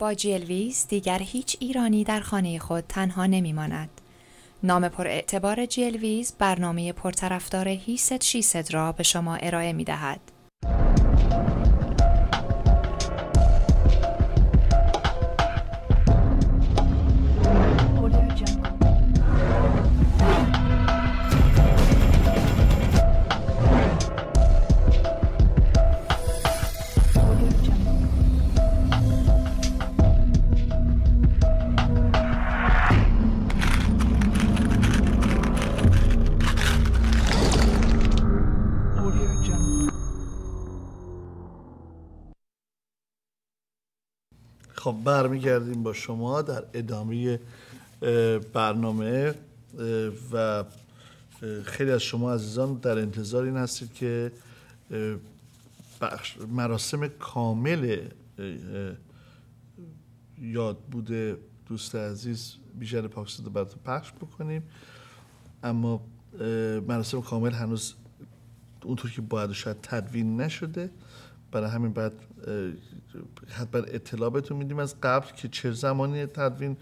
با جلویز دیگر هیچ ایرانی در خانه خود تنها ماند. نام پر اعتبار جلویز برنامه پرطرفدار هیست شیست را به شما ارائه می دهد. خب برمیگردیم با شما در ادامه برنامه و خیلی از شما عزیزان در انتظار این هستید که مراسم کامل یاد بوده دوست عزیز بیژن پاکستان رو براتون پخش بکنیم اما مراسم کامل هنوز اونطور که باید شاید تدوین نشده برای همین بعد حتما اطلاع بهتون میدیم از قبل که چه زمانی تدوین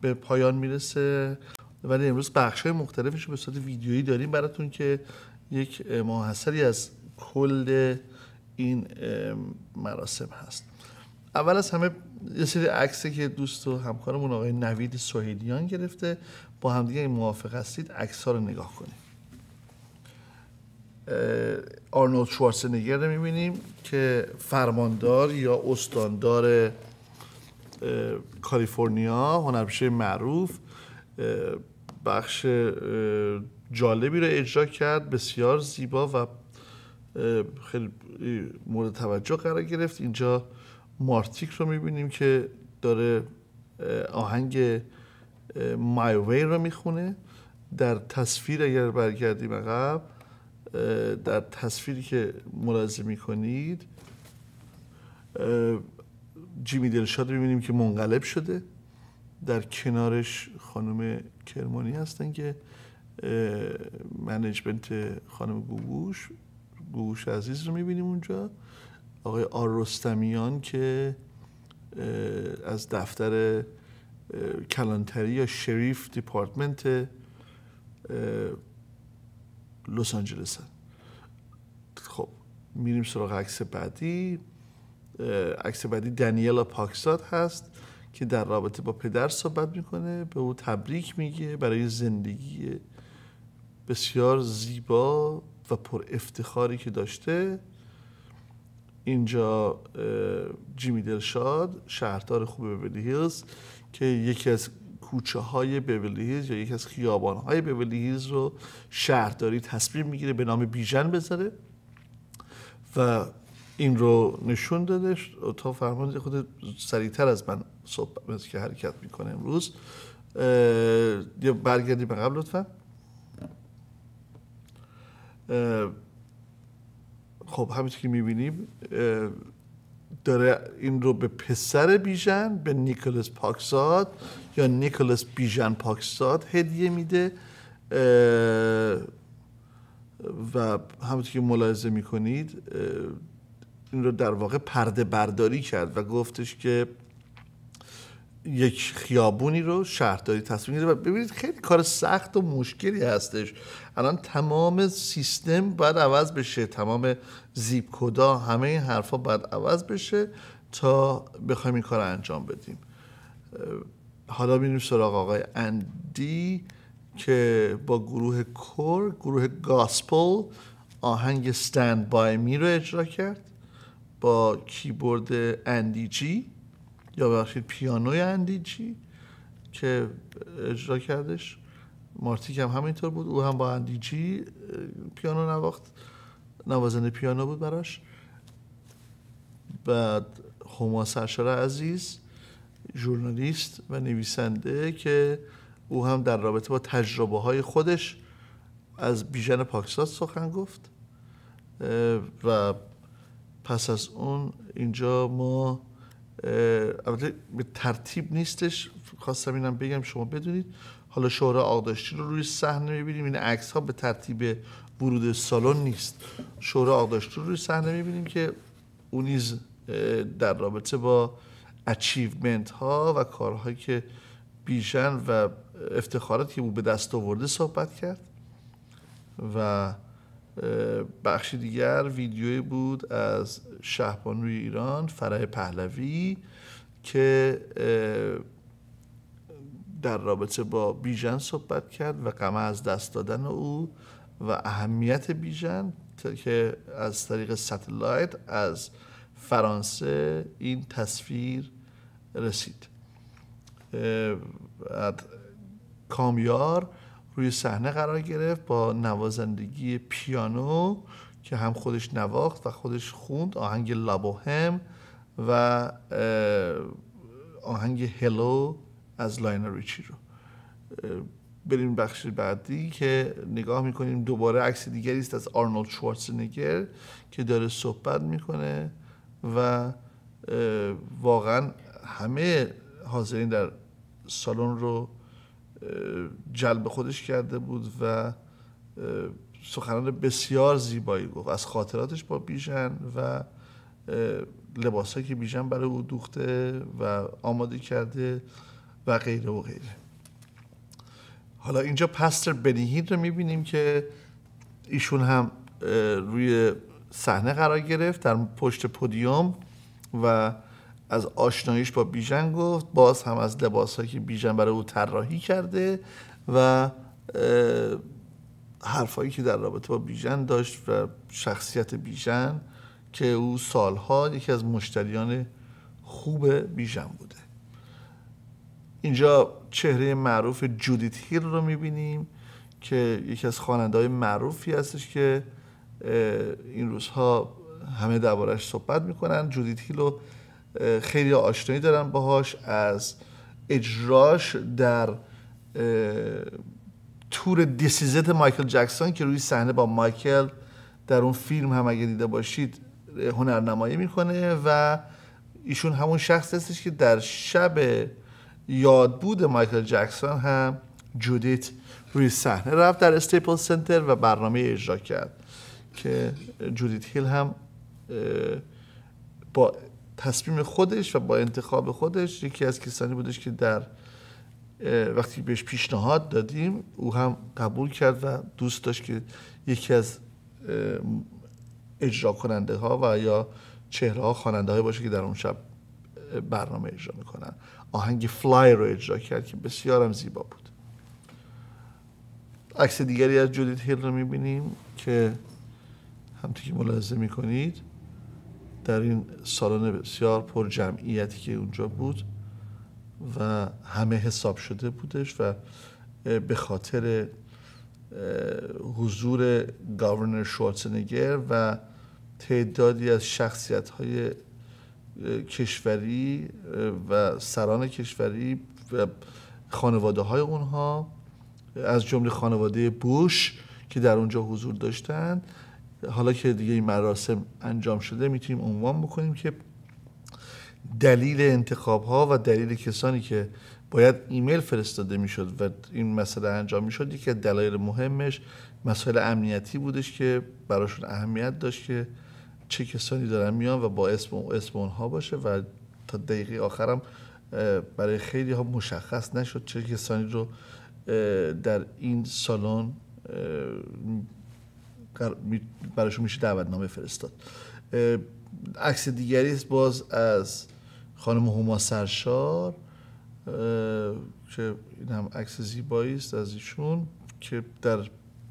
به پایان میرسه ولی امروز بخش های مختلفش به صورت ویدیویی داریم براتون که یک محصری از کل این مراسم هست اول از همه یه سری عکسه که دوست و همکارمون آقای نوید سوهیدیان گرفته با همدیگه این موافق هستید عکس ها رو نگاه کنید آرنولد شوارسنگر رو میبینیم که فرماندار یا استاندار کالیفرنیا هنرپیشه معروف بخش جالبی رو اجرا کرد بسیار زیبا و خیلی مورد توجه قرار گرفت اینجا مارتیک رو میبینیم که داره آهنگ مایوی رو میخونه در تصویر اگر برگردیم عقب در تصویری که ملاحظه میکنید جیمی دلشاد رو میبینیم که منقلب شده در کنارش خانم کرمانی هستن که منیجمنت خانم گوگوش گوگوش عزیز رو میبینیم اونجا آقای آرستمیان که از دفتر کلانتری یا شریف دیپارتمنت لس آنجلس خب میریم سراغ عکس بعدی عکس بعدی دنیلا پاکزاد هست که در رابطه با پدر صحبت میکنه به او تبریک میگه برای زندگی بسیار زیبا و پر افتخاری که داشته اینجا جیمی دلشاد شهردار خوب ببلی هیلز که یکی از کوچه های بیولی یا یکی از خیابان های بیولی رو شهرداری تصمیم میگیره به نام بیژن بذاره و این رو نشون داده تا فرمانده خود سریعتر از من صحبت که حرکت میکنه امروز یا برگردی به قبل لطفا خب همینطور که میبینیم داره این رو به پسر بیژن به نیکولس پاکساد یا نیکولس بیژن پاکساد هدیه میده و همونطور که ملاحظه میکنید این رو در واقع پرده برداری کرد و گفتش که یک خیابونی رو شهرداری تصمیم و ببینید خیلی کار سخت و مشکلی هستش الان تمام سیستم باید عوض بشه تمام زیب کدا همه این حرفا باید عوض بشه تا بخوایم این کار انجام بدیم حالا میریم سراغ آقای اندی که با گروه کور گروه گاسپل آهنگ ستند بای می رو اجرا کرد با کیبورد اندی جی یا ببخشید پیانوی اندیچی که اجرا کردش مارتیک هم همینطور بود او هم با اندیچی پیانو نواخت نوازنده پیانو بود براش بعد هما سرشار عزیز ژورنالیست و نویسنده که او هم در رابطه با تجربه های خودش از بیژن پاکستان سخن گفت و پس از اون اینجا ما البته به ترتیب نیستش خواستم اینم بگم شما بدونید حالا شورا آقداشتی رو روی صحنه میبینیم این عکس ها به ترتیب ورود سالن نیست شورا آقداشتی رو روی صحنه میبینیم که اونیز در رابطه با اچیومنت ها و کارهایی که بیژن و افتخاراتی که او به دست آورده صحبت کرد و بخش دیگر ویدیویی بود از شهبانوی ایران فرای پهلوی که در رابطه با بیژن صحبت کرد و غم از دست دادن او و اهمیت بیژن که از طریق ستلایت از فرانسه این تصویر رسید کامیار روی صحنه قرار گرفت با نوازندگی پیانو که هم خودش نواخت و خودش خوند آهنگ لابوهم و آهنگ هلو از لاینا ریچی رو بریم بخش بعدی که نگاه میکنیم دوباره عکس دیگری است از آرنولد شوارزنگر که داره صحبت میکنه و واقعا همه حاضرین در سالن رو جلب خودش کرده بود و سخنان بسیار زیبایی گفت از خاطراتش با بیژن و لباسهایی که بیژن برای او دوخته و آماده کرده و غیره و غیره حالا اینجا پستر بنیهید رو میبینیم که ایشون هم روی صحنه قرار گرفت در پشت پودیوم و از آشناییش با بیژن گفت باز هم از هایی که بیژن برای او طراحی کرده و حرفایی که در رابطه با بیژن داشت و شخصیت بیژن که او سالها یکی از مشتریان خوب بیژن بوده اینجا چهره معروف جودیت هیل رو میبینیم که یکی از خواننده‌های معروفی هستش که این روزها همه دربارهش صحبت میکنن جودیت هیل رو خیلی آشنایی دارن باهاش از اجراش در تور دیسیزت مایکل جکسون که روی صحنه با مایکل در اون فیلم هم اگه دیده باشید هنرنمایی میکنه و ایشون همون شخص هستش که در شب یادبود مایکل جکسون هم جودیت روی صحنه رفت در استیپل سنتر و برنامه اجرا کرد که جودیت هیل هم با تصمیم خودش و با انتخاب خودش یکی از کسانی بودش که در وقتی بهش پیشنهاد دادیم او هم قبول کرد و دوست داشت که یکی از اجرا کننده ها و یا چهره ها خواننده های باشه که در اون شب برنامه اجرا میکنن آهنگ فلای رو اجرا کرد که بسیار هم زیبا بود عکس دیگری از جودیت هیل رو میبینیم که همطور که ملاحظه میکنید در این سالن بسیار پر جمعیتی که اونجا بود و همه حساب شده بودش و به خاطر حضور گاورنر شوارتنگر و تعدادی از شخصیت های کشوری و سران کشوری و خانواده های اونها از جمله خانواده بوش که در اونجا حضور داشتند حالا که دیگه این مراسم انجام شده میتونیم عنوان بکنیم که دلیل انتخاب ها و دلیل کسانی که باید ایمیل فرستاده میشد و این مسئله انجام میشد که دلایل مهمش مسئله امنیتی بودش که براشون اهمیت داشت که چه کسانی دارن میان و با اسم و اسم اونها باشه و تا دقیقه آخرم برای خیلی ها مشخص نشد چه کسانی رو در این سالن برایشون میشه دعوتنامه فرستاد عکس دیگری است باز از خانم هما سرشار که این هم عکس زیبایی است از ایشون که در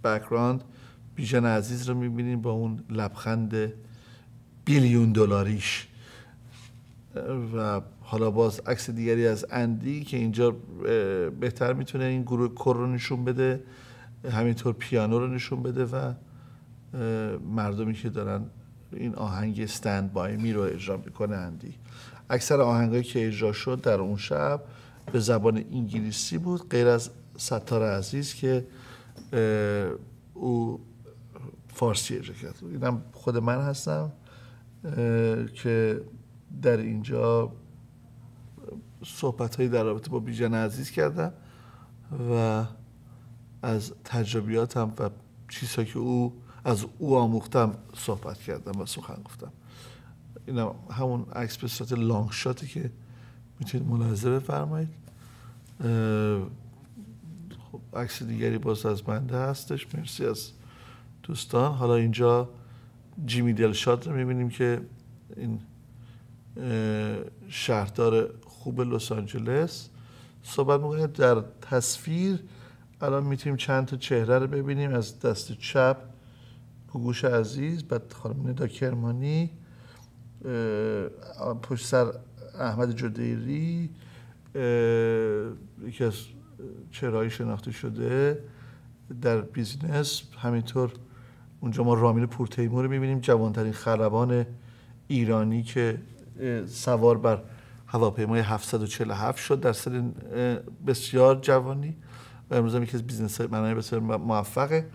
بکراند بیژن عزیز رو میبینیم با اون لبخند بیلیون دلاریش و حالا باز عکس دیگری از اندی که اینجا بهتر میتونه این گروه کر رو نشون بده همینطور پیانو رو نشون بده و مردمی که دارن این آهنگ ستند بای می رو اجرا میکنندی. اکثر آهنگایی که اجرا شد در اون شب به زبان انگلیسی بود غیر از ستار عزیز که او فارسی اجرا کرد اینم خود من هستم که در اینجا صحبت در رابطه با بیژن عزیز کردم و از تجربیاتم و چیزهایی که او از او آموختم صحبت کردم و سخن گفتم این همون عکس به صورت لانگ شاتی که میتونید ملاحظه بفرمایید خب عکس دیگری باز از بنده هستش مرسی از دوستان حالا اینجا جیمی دلشاد رو میبینیم که این شهردار خوب لس آنجلس صحبت میکنه در تصویر الان میتونیم چند تا چهره رو ببینیم از دست چپ گوش عزیز بعد خانم ندا کرمانی پشت سر احمد جدیری یکی از چرایی شناخته شده در بیزینس همینطور اونجا ما رامین پورتیمور رو میبینیم جوانترین خربان ایرانی که سوار بر هواپیمای 747 شد در سن بسیار جوانی و امروز هم یکی از بیزنس های بسیار موفقه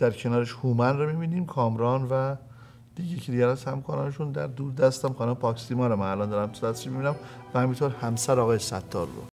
در کنارش هومن رو میبینیم کامران و دیگه که دیگر از همکارانشون در دور دستم خانم پاکسیما رو من الان دارم تو دستش میبینم و همینطور همسر آقای ستار رو